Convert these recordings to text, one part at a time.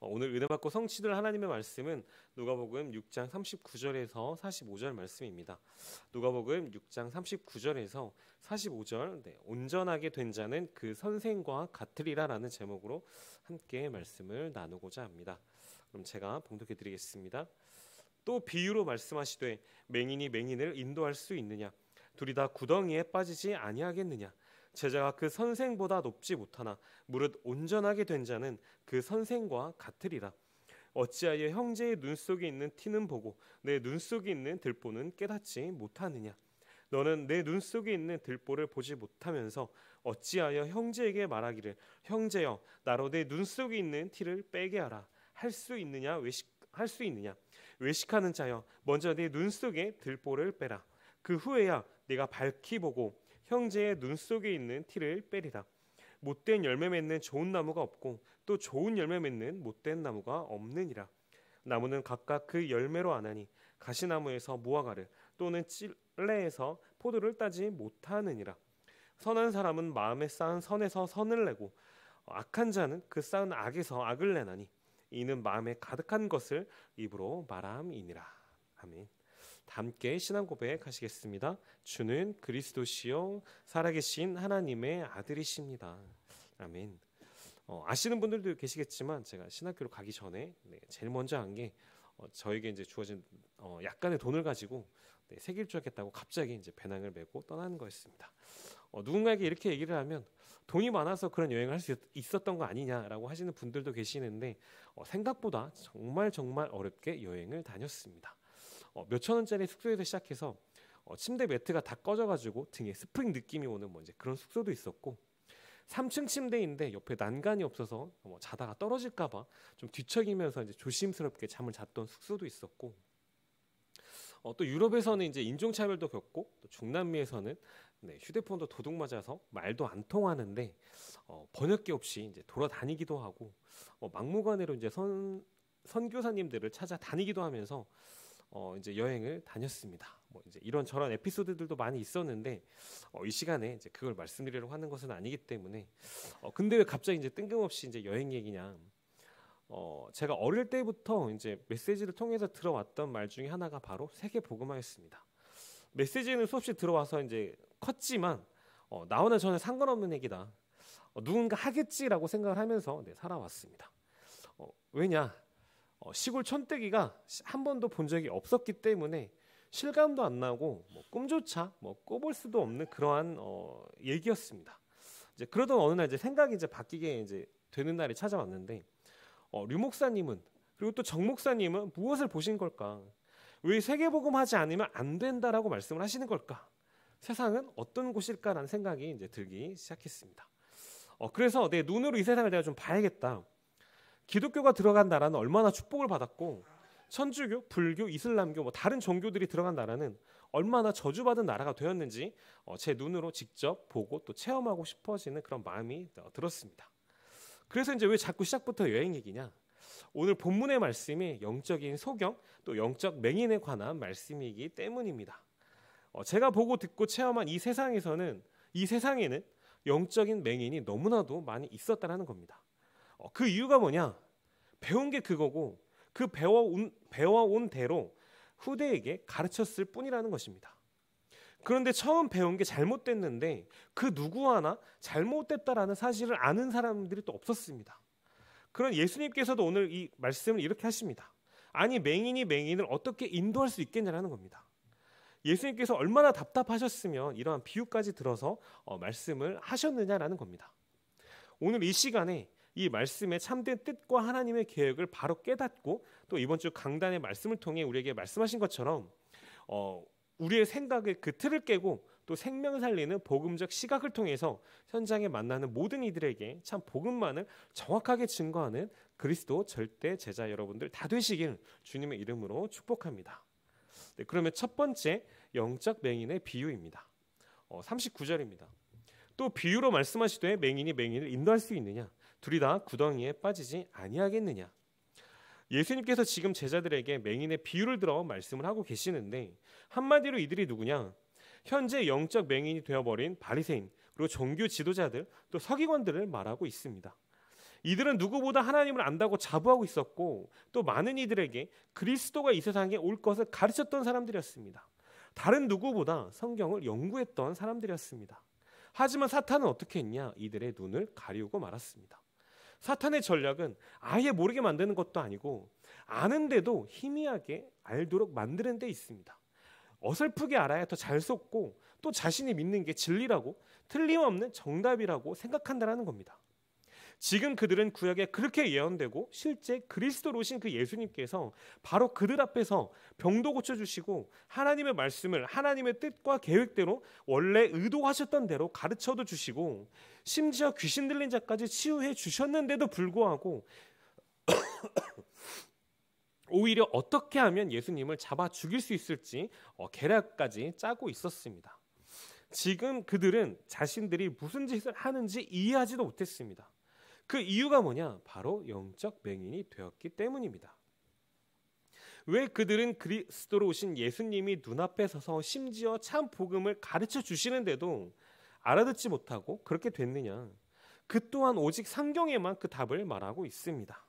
어, 오늘 은혜 받고 성취될 하나님의 말씀은 누가복음 6장 39절에서 45절 말씀입니다. 누가복음 6장 39절에서 45절 네, 온전하게 된 자는 그 선생과 같으리라라는 제목으로 함께 말씀을 나누고자 합니다. 그럼 제가 봉독해 드리겠습니다. 또 비유로 말씀하시되 맹인이 맹인을 인도할 수 있느냐 둘이 다 구덩이에 빠지지 아니하겠느냐 제자가 그 선생보다 높지 못하나 무릇 온전하게 된 자는 그 선생과 같으리라. 어찌하여 형제의 눈 속에 있는 티는 보고 내 눈 속에 있는 들보는 깨닫지 못하느냐? 너는 내 눈 속에 있는 들보를 보지 못하면서 어찌하여 형제에게 말하기를 형제여 나로 내 눈 속에 있는 티를 빼게 하라 할 수 있느냐 외식 할수 있느냐 외식하는 자여 먼저 내 눈 속에 들보를 빼라 그 후에야 네가 밝히 보고 형제의 눈 속에 있는 티를 빼리라. 못된 열매 맺는 좋은 나무가 없고 또 좋은 열매 맺는 못된 나무가 없느니라. 나무는 각각 그 열매로 안하니 가시나무에서 무화과를 또는 찔레에서 포도를 따지 못하느니라. 선한 사람은 마음에 쌓은 선에서 선을 내고 악한 자는 그 쌓은 악에서 악을 내나니 이는 마음에 가득한 것을 입으로 말함이니라. 아멘. 함께 신앙 고백하시겠습니다. 주는 그리스도시요 살아계신 하나님의 아들이십니다. 아멘. 어, 아시는 분들도 계시겠지만 제가 신학교를 가기 전에 네, 제일 먼저 한게 어, 저에게 이제 주어진 어, 약간의 돈을 가지고 네, 세길주 하겠다고 갑자기 이제 배낭을 메고 떠나는 거였습니다. 어, 누군가에게 이렇게 얘기를 하면 돈이 많아서 그런 여행을 할 수 있었던 거 아니냐라고 하시는 분들도 계시는데 어, 생각보다 정말 정말 어렵게 여행을 다녔습니다. 어, 몇천 원짜리 숙소에서 시작해서 어, 침대 매트가 다 꺼져가지고 등에 스프링 느낌이 오는 뭐 이제 그런 숙소도 있었고 3층 침대인데 옆에 난간이 없어서 뭐 자다가 떨어질까봐 좀 뒤척이면서 이제 조심스럽게 잠을 잤던 숙소도 있었고 어, 또 유럽에서는 이제 인종차별도 겪고 또 중남미에서는 네, 휴대폰도 도둑 맞아서 말도 안 통하는데 어, 번역기 없이 이제 돌아다니기도 하고 어, 막무가내로 이제 선 선교사님들을 찾아다니기도 하면서 어, 이제 여행을 다녔습니다. 뭐 이제 이런 저런 에피소드들도 많이 있었는데 어, 이 시간에 이제 그걸 말씀드리려고 하는 것은 아니기 때문에 어, 근데 왜 갑자기 이제 뜬금없이 이제 여행 얘기냐? 어, 제가 어릴 때부터 이제 메시지를 통해서 들어왔던 말 중에 하나가 바로 세계 복음화였습니다. 메시지는 수없이 들어와서 이제 컸지만 어, 나오나 저는 상관없는 얘기다. 어, 누군가 하겠지라고 생각을 하면서 네, 살아왔습니다. 어, 왜냐? 어, 시골 천떼기가 한 번도 본 적이 없었기 때문에 실감도 안 나고 뭐 꿈조차 뭐 꿔볼 수도 없는 그러한 어, 얘기였습니다. 이제 그러던 어느 날 이제 생각이 이제 바뀌게 이제 되는 날이 찾아왔는데 어, 류 목사님은 그리고 또 정 목사님은 무엇을 보신 걸까? 왜 세계복음 하지 않으면 안 된다라고 말씀을 하시는 걸까? 세상은 어떤 곳일까라는 생각이 이제 들기 시작했습니다. 어, 그래서 내 눈으로 이 세상을 내가 좀 봐야겠다. 기독교가 들어간 나라는 얼마나 축복을 받았고 천주교, 불교, 이슬람교 뭐 다른 종교들이 들어간 나라는 얼마나 저주받은 나라가 되었는지 어, 제 눈으로 직접 보고 또 체험하고 싶어지는 그런 마음이 어, 들었습니다. 그래서 이제 왜 자꾸 시작부터 여행 얘기냐? 오늘 본문의 말씀이 영적인 소경 또 영적 맹인에 관한 말씀이기 때문입니다. 어, 제가 보고 듣고 체험한 이 세상에서는 이 세상에는 영적인 맹인이 너무나도 많이 있었다라는 겁니다. 어, 그 이유가 뭐냐? 배운 게 그거고 그 배워온, 배워온 대로 후대에게 가르쳤을 뿐이라는 것입니다. 그런데 처음 배운 게 잘못됐는데 그 누구 하나 잘못됐다라는 사실을 아는 사람들이 또 없었습니다. 그런 예수님께서도 오늘 이 말씀을 이렇게 하십니다. 아니 맹인이 맹인을 어떻게 인도할 수 있겠냐라는 겁니다. 예수님께서 얼마나 답답하셨으면 이러한 비유까지 들어서 어, 말씀을 하셨느냐라는 겁니다. 오늘 이 시간에 이 말씀의 참된 뜻과 하나님의 계획을 바로 깨닫고 또 이번 주 강단의 말씀을 통해 우리에게 말씀하신 것처럼 어, 우리의 생각의 그 틀을 깨고 또 생명 살리는 복음적 시각을 통해서 현장에 만나는 모든 이들에게 참 복음만을 정확하게 증거하는 그리스도 절대 제자 여러분들 다 되시길 주님의 이름으로 축복합니다. 네, 그러면 첫 번째 영적 맹인의 비유입니다. 어, 39절입니다. 또 비유로 말씀하시되 맹인이 맹인을 인도할 수 있느냐? 둘이 다 구덩이에 빠지지 아니하겠느냐. 예수님께서 지금 제자들에게 맹인의 비유를 들어 말씀을 하고 계시는데 한마디로 이들이 누구냐? 현재 영적 맹인이 되어버린 바리새인 그리고 종교 지도자들 또 서기관들을 말하고 있습니다. 이들은 누구보다 하나님을 안다고 자부하고 있었고 또 많은 이들에게 그리스도가 이 세상에 올 것을 가르쳤던 사람들이었습니다. 다른 누구보다 성경을 연구했던 사람들이었습니다. 하지만 사탄은 어떻게 했냐? 이들의 눈을 가리우고 말았습니다. 사탄의 전략은 아예 모르게 만드는 것도 아니고 아는데도 희미하게 알도록 만드는 데 있습니다. 어설프게 알아야 더 잘 속고 또 자신이 믿는 게 진리라고 틀림없는 정답이라고 생각한다라는 겁니다. 지금 그들은 구약에 그렇게 예언되고 실제 그리스도로 오신 그 예수님께서 바로 그들 앞에서 병도 고쳐 주시고 하나님의 말씀을 하나님의 뜻과 계획대로 원래 의도하셨던 대로 가르쳐도 주시고 심지어 귀신 들린 자까지 치유해 주셨는데도 불구하고 오히려 어떻게 하면 예수님을 잡아 죽일 수 있을지 어, 계략까지 짜고 있었습니다. 지금 그들은 자신들이 무슨 짓을 하는지 이해하지도 못했습니다. 그 이유가 뭐냐? 바로 영적 맹인이 되었기 때문입니다. 왜 그들은 그리스도로 오신 예수님이 눈앞에 서서 심지어 참 복음을 가르쳐 주시는데도 알아듣지 못하고 그렇게 됐느냐? 그 또한 오직 성경에만 그 답을 말하고 있습니다.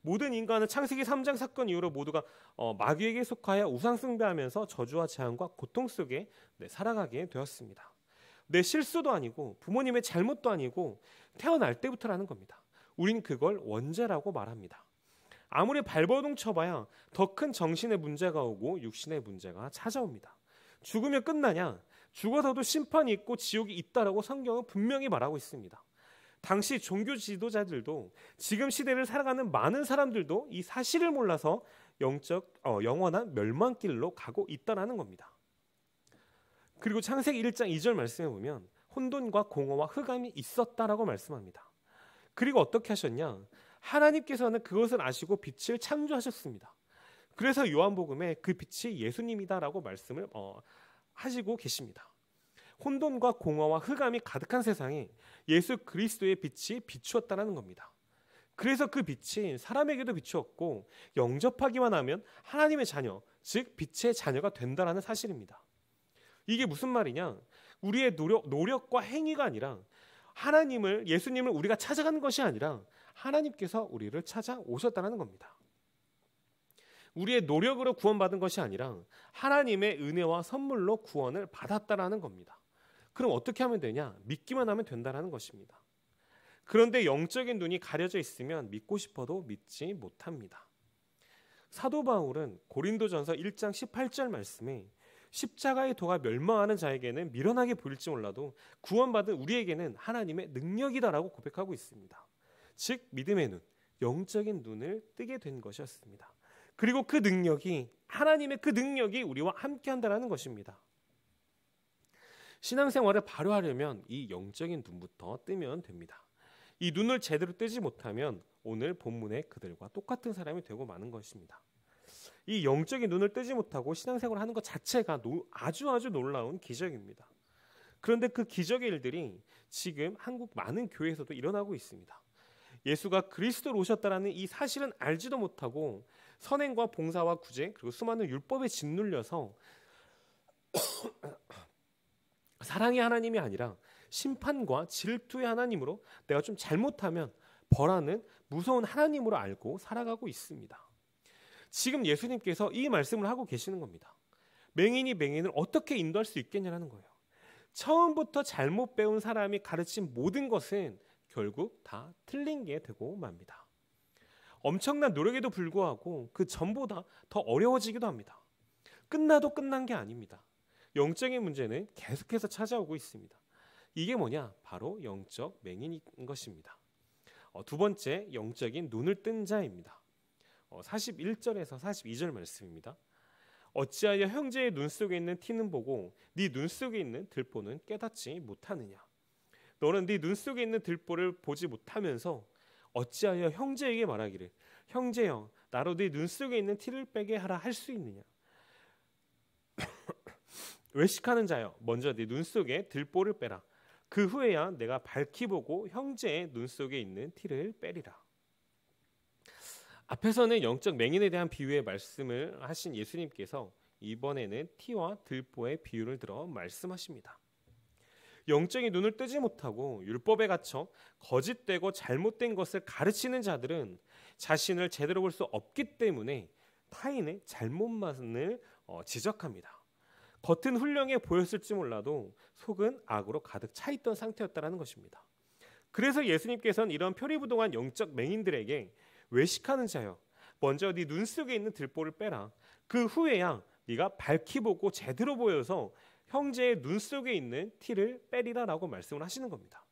모든 인간은 창세기 3장 사건 이후로 모두가 어, 마귀에게 속하여 우상 숭배하면서 저주와 재앙과 고통 속에 네, 살아가게 되었습니다. 내 실수도 아니고 부모님의 잘못도 아니고 태어날 때부터라는 겁니다. 우린 그걸 원죄라고 말합니다. 아무리 발버둥 쳐봐야 더 큰 정신의 문제가 오고 육신의 문제가 찾아옵니다. 죽으면 끝나냐? 죽어서도 심판이 있고 지옥이 있다라고 성경은 분명히 말하고 있습니다. 당시 종교 지도자들도 지금 시대를 살아가는 많은 사람들도 이 사실을 몰라서 영적 어, 영원한 멸망길로 가고 있다라는 겁니다. 그리고 창세기 1장 2절 말씀해 보면 혼돈과 공허와 흑암이 있었다라고 말씀합니다. 그리고 어떻게 하셨냐? 하나님께서는 그것을 아시고 빛을 창조하셨습니다. 그래서 요한복음에 그 빛이 예수님이다라고 말씀을 어, 하시고 계십니다. 혼돈과 공허와 흑암이 가득한 세상에 예수 그리스도의 빛이 비추었다는 겁니다. 그래서 그 빛이 사람에게도 비추었고 영접하기만 하면 하나님의 자녀, 즉 빛의 자녀가 된다라는 사실입니다. 이게 무슨 말이냐? 우리의 노력, 노력과 행위가 아니라 하나님을 예수님을 우리가 찾아가는 것이 아니라 하나님께서 우리를 찾아오셨다는 겁니다. 우리의 노력으로 구원받은 것이 아니라 하나님의 은혜와 선물로 구원을 받았다라는 겁니다. 그럼 어떻게 하면 되냐? 믿기만 하면 된다라는 것입니다. 그런데 영적인 눈이 가려져 있으면 믿고 싶어도 믿지 못합니다. 사도 바울은 고린도전서 1장 18절 말씀에 십자가의 도가 멸망하는 자에게는 미련하게 보일지 몰라도 구원받은 우리에게는 하나님의 능력이다라고 고백하고 있습니다. 즉 믿음의 눈, 영적인 눈을 뜨게 된 것이었습니다. 그리고 그 능력이 하나님의 그 능력이 우리와 함께 한다라는 것입니다. 신앙생활을 발휘하려면 이 영적인 눈부터 뜨면 됩니다. 이 눈을 제대로 뜨지 못하면 오늘 본문의 그들과 똑같은 사람이 되고 마는 것입니다. 이 영적인 눈을 뜨지 못하고 신앙생활을 하는 것 자체가 노, 아주 아주 놀라운 기적입니다. 그런데 그 기적의 일들이 지금 한국 많은 교회에서도 일어나고 있습니다. 예수가 그리스도로 오셨다라는 이 사실은 알지도 못하고 선행과 봉사와 구제 그리고 수많은 율법에 짓눌려서 사랑의 하나님이 아니라 심판과 질투의 하나님으로 내가 좀 잘못하면 벌하는 무서운 하나님으로 알고 살아가고 있습니다. 지금 예수님께서 이 말씀을 하고 계시는 겁니다. 맹인이 맹인을 어떻게 인도할 수 있겠냐라는 거예요. 처음부터 잘못 배운 사람이 가르친 모든 것은 결국 다 틀린 게 되고 맙니다. 엄청난 노력에도 불구하고 그 전보다 더 어려워지기도 합니다. 끝나도 끝난 게 아닙니다. 영적인 문제는 계속해서 찾아오고 있습니다. 이게 뭐냐? 바로 영적 맹인인 것입니다. 어, 두 번째, 영적인 눈을 뜬 자입니다. 41절에서 어, 42절 말씀입니다. 어찌하여 형제의 눈 속에 있는 티는 보고 네 눈 속에 있는 들보는 깨닫지 못하느냐 너는 네 눈 속에 있는 들보를 보지 못하면서 어찌하여 형제에게 말하기를 형제여 나로 네눈 속에 있는 티를 빼게 하라 할 수 있느냐 외식하는 자여 먼저 네 눈 속에 들보를 빼라 그 후에야 내가 밝히 보고 형제의 눈 속에 있는 티를 빼리라 앞에서는 영적 맹인에 대한 비유의 말씀을 하신 예수님께서 이번에는 티와 들보의 비유를 들어 말씀하십니다. 영적인 눈을 뜨지 못하고 율법에 갇혀 거짓되고 잘못된 것을 가르치는 자들은 자신을 제대로 볼 수 없기 때문에 타인의 잘못만을 어, 지적합니다. 겉은 훌륭해 보였을지 몰라도 속은 악으로 가득 차 있던 상태였다라는 것입니다. 그래서 예수님께서는 이런 표리부동한 영적 맹인들에게 외식하는 자여 먼저 네 눈 속에 있는 들보를 빼라 그 후에야 네가 밝히 보고 제대로 보여서 형제의 눈 속에 있는 티를 빼리라라고 말씀을 하시는 겁니다.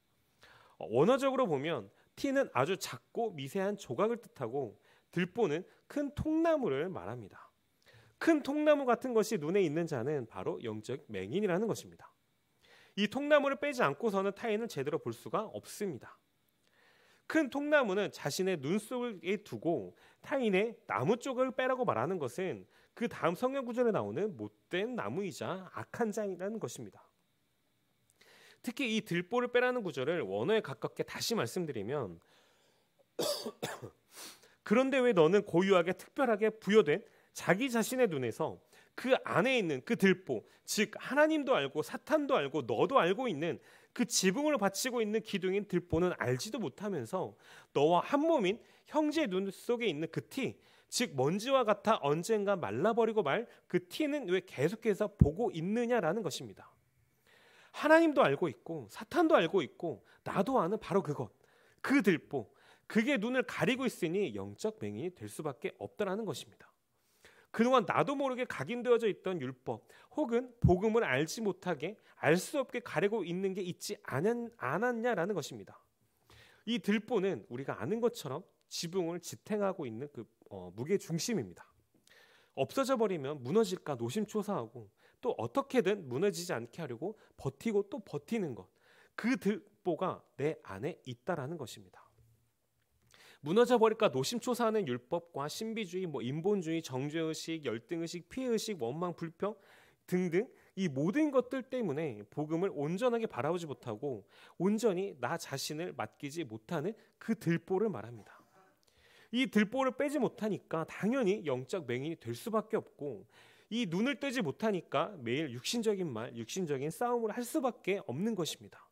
어, 원어적으로 보면 티는 아주 작고 미세한 조각을 뜻하고 들보는 큰 통나무를 말합니다. 큰 통나무 같은 것이 눈에 있는 자는 바로 영적 맹인이라는 것입니다. 이 통나무를 빼지 않고서는 타인을 제대로 볼 수가 없습니다. 큰 통나무는 자신의 눈 속에 두고 타인의 나무 쪽을 빼라고 말하는 것은 그 다음 성경 구절에 나오는 못된 나무이자 악한 자이라는 것입니다. 특히 이 들보를 빼라는 구절을 원어에 가깝게 다시 말씀드리면 그런데 왜 너는 고유하게 특별하게 부여된 자기 자신의 눈에서 그 안에 있는 그 들보, 즉 하나님도 알고 사탄도 알고 너도 알고 있는 그 지붕을 받치고 있는 기둥인 들보는 알지도 못하면서 너와 한 몸인 형제의 눈 속에 있는 그 티, 즉 먼지와 같아 언젠가 말라버리고 말 그 티는 왜 계속해서 보고 있느냐라는 것입니다. 하나님도 알고 있고 사탄도 알고 있고 나도 아는 바로 그것, 그 들보, 그게 눈을 가리고 있으니 영적 맹인이 될 수밖에 없다라는 것입니다. 그동안 나도 모르게 각인되어져 있던 율법 혹은 복음을 알지 못하게 알 수 없게 가리고 있는 게 있지 않은, 않았냐라는 것입니다. 이 들보는 우리가 아는 것처럼 지붕을 지탱하고 있는 그 어, 무게 중심입니다. 없어져 버리면 무너질까 노심초사하고 또 어떻게든 무너지지 않게 하려고 버티고 또 버티는 것. 그 들보가 내 안에 있다라는 것입니다. 무너져 버릴까 노심초사하는 율법과 신비주의, 뭐 인본주의, 정죄의식, 열등의식, 피해의식, 원망, 불평 등등 이 모든 것들 때문에 복음을 온전하게 바라보지 못하고 온전히 나 자신을 맡기지 못하는 그 들보를 말합니다. 이 들보를 빼지 못하니까 당연히 영적 맹인이 될 수밖에 없고 이 눈을 뜨지 못하니까 매일 육신적인 말, 육신적인 싸움을 할 수밖에 없는 것입니다.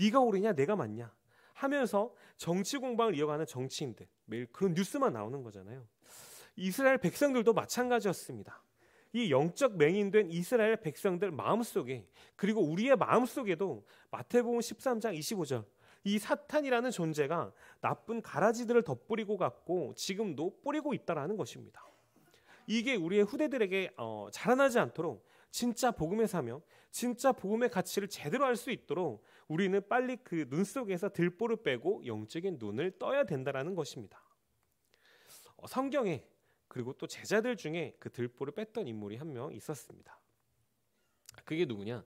네가 옳으냐, 내가 맞냐. 하면서 정치 공방을 이어가는 정치인들 매일 그런 뉴스만 나오는 거잖아요. 이스라엘 백성들도 마찬가지였습니다. 이 영적 맹인된 이스라엘 백성들 마음속에 그리고 우리의 마음속에도 마태복음 13장 25절 이 사탄이라는 존재가 나쁜 가라지들을 덧뿌리고 갔고 지금도 뿌리고 있다라는 것입니다. 이게 우리의 후대들에게 어, 자라나지 않도록 진짜 복음의 사명, 진짜 복음의 가치를 제대로 알 수 있도록 우리는 빨리 그 눈 속에서 들보를 빼고 영적인 눈을 떠야 된다라는 것입니다. 어, 성경에 그리고 또 제자들 중에 그 들보를 뺐던 인물이 한 명 있었습니다. 그게 누구냐?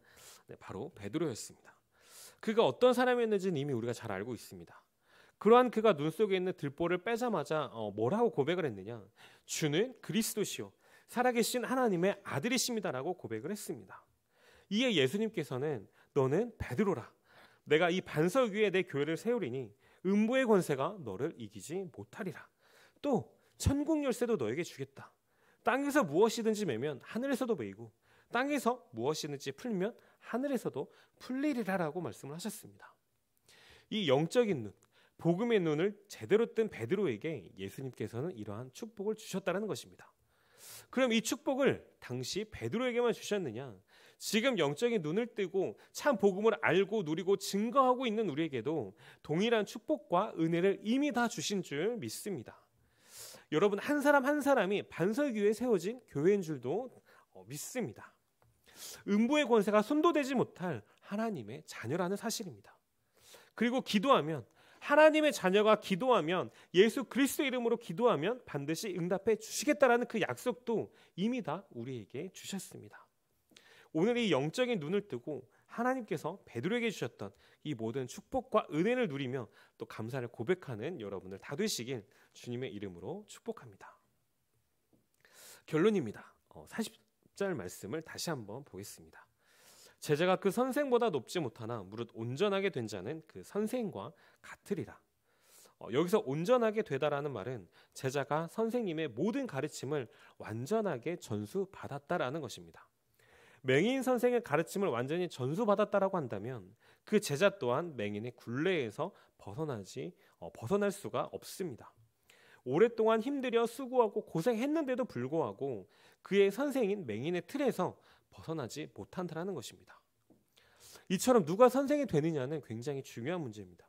네, 바로 베드로였습니다. 그가 어떤 사람이었는지는 이미 우리가 잘 알고 있습니다. 그러한 그가 눈 속에 있는 들보를 빼자마자 어, 뭐라고 고백을 했느냐? 주는 그리스도시요 살아계신 하나님의 아들이십니다라고 고백을 했습니다. 이에 예수님께서는 너는 베드로라. 내가 이 반석 위에 내 교회를 세우리니 음부의 권세가 너를 이기지 못하리라. 또 천국 열쇠도 너에게 주겠다. 땅에서 무엇이든지 매면 하늘에서도 매이고 땅에서 무엇이든지 풀면 하늘에서도 풀리리라라고 말씀을 하셨습니다. 이 영적인 눈, 복음의 눈을 제대로 뜬 베드로에게 예수님께서는 이러한 축복을 주셨다는 것입니다. 그럼 이 축복을 당시 베드로에게만 주셨느냐? 지금 영적인 눈을 뜨고 참 복음을 알고 누리고 증거하고 있는 우리에게도 동일한 축복과 은혜를 이미 다 주신 줄 믿습니다. 여러분 한 사람 한 사람이 반석 위에 세워진 교회인 줄도 어, 믿습니다. 음부의 권세가 손도되지 못할 하나님의 자녀라는 사실입니다. 그리고 기도하면 하나님의 자녀가 기도하면 예수 그리스도 이름으로 기도하면 반드시 응답해 주시겠다라는 그 약속도 이미 다 우리에게 주셨습니다. 오늘 이 영적인 눈을 뜨고 하나님께서 베드로에게 주셨던 이 모든 축복과 은혜를 누리며 또 감사를 고백하는 여러분들 다 되시길 주님의 이름으로 축복합니다. 결론입니다. 40절 어, 말씀을 다시 한번 보겠습니다. 제자가 그 선생보다 높지 못하나 무릇 온전하게 된 자는 그 선생과 같으리라. 어, 여기서 온전하게 되다라는 말은 제자가 선생님의 모든 가르침을 완전하게 전수받았다라는 것입니다. 맹인 선생의 가르침을 완전히 전수받았다라고 한다면 그 제자 또한 맹인의 굴레에서 벗어나지 어, 벗어날 수가 없습니다. 오랫동안 힘들여 수고하고 고생했는데도 불구하고 그의 선생인 맹인의 틀에서 벗어나지 못한다라는 것입니다. 이처럼 누가 선생이 되느냐는 굉장히 중요한 문제입니다.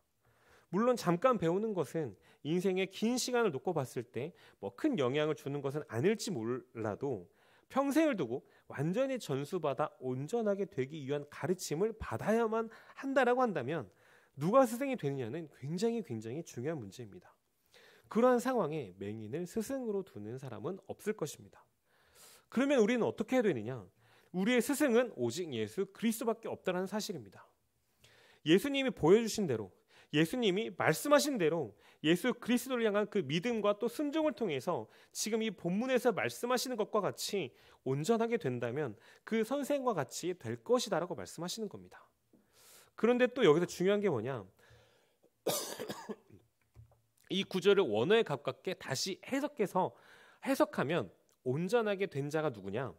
물론 잠깐 배우는 것은 인생의 긴 시간을 놓고 봤을 때 뭐 큰 영향을 주는 것은 아닐지 몰라도 평생을 두고 완전히 전수받아 온전하게 되기 위한 가르침을 받아야만 한다라고 한다면 누가 스승이 되느냐는 굉장히 굉장히 중요한 문제입니다. 그러한 상황에 맹인을 스승으로 두는 사람은 없을 것입니다. 그러면 우리는 어떻게 해야 되느냐? 우리의 스승은 오직 예수 그리스도밖에 없다는 사실입니다. 예수님이 보여주신 대로, 예수님이 말씀하신 대로 예수 그리스도를 향한 그 믿음과 또 순종을 통해서 지금 이 본문에서 말씀하시는 것과 같이 온전하게 된다면 그 선생과 같이 될 것이다라고 말씀하시는 겁니다. 그런데 또 여기서 중요한 게 뭐냐? 이 구절을 원어에 가깝게 다시 해석해서 해석하면 온전하게 된 자가 누구냐?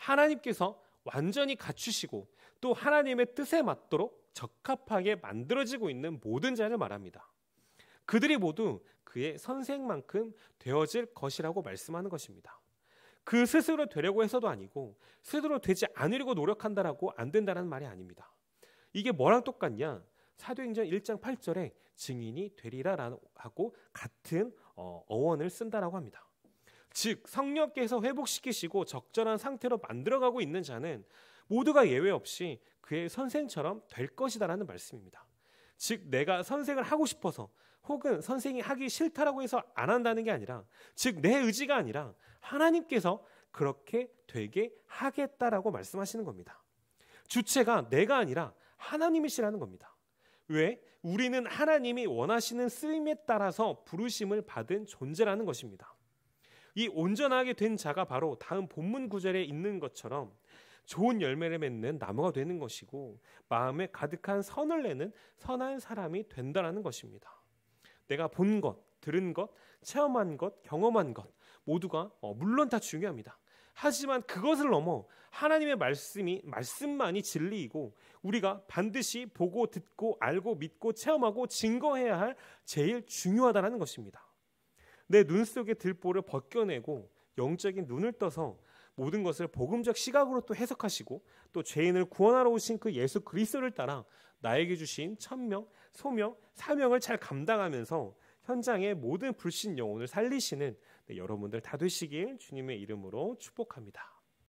하나님께서 완전히 갖추시고 또 하나님의 뜻에 맞도록 적합하게 만들어지고 있는 모든 자를 말합니다. 그들이 모두 그의 선생만큼 되어질 것이라고 말씀하는 것입니다. 그 스스로 되려고 해서도 아니고 스스로 되지 않으려고 노력한다라고 안 된다는 말이 아닙니다. 이게 뭐랑 똑같냐? 사도행전 1장 8절에 증인이 되리라 라고 같은 어, 어원을 쓴다라고 합니다. 즉 성령께서 회복시키시고 적절한 상태로 만들어가고 있는 자는 모두가 예외 없이 그의 선생처럼 될 것이다라는 말씀입니다. 즉 내가 선생을 하고 싶어서 혹은 선생이 하기 싫다라고 해서 안 한다는 게 아니라 즉 내 의지가 아니라 하나님께서 그렇게 되게 하겠다라고 말씀하시는 겁니다. 주체가 내가 아니라 하나님이시라는 겁니다. 왜? 우리는 하나님이 원하시는 쓰임에 따라서 부르심을 받은 존재라는 것입니다. 이 온전하게 된 자가 바로 다음 본문 구절에 있는 것처럼 좋은 열매를 맺는 나무가 되는 것이고 마음에 가득한 선을 내는 선한 사람이 된다라는 것입니다. 내가 본 것, 들은 것, 체험한 것, 경험한 것 모두가 어, 물론 다 중요합니다. 하지만 그것을 넘어 하나님의 말씀이 말씀만이 진리이고 우리가 반드시 보고 듣고 알고 믿고 체험하고 증거해야 할 제일 중요하다는 것입니다. 내눈 속의 들보를 벗겨내고 영적인 눈을 떠서 모든 것을 복음적 시각으로 또 해석하시고 또 죄인을 구원하러 오신 그 예수 그리스도를 따라 나에게 주신 천명, 소명, 사명을 잘 감당하면서 현장의 모든 불신 영혼을 살리시는 네, 여러분들 다 되시길 주님의 이름으로 축복합니다.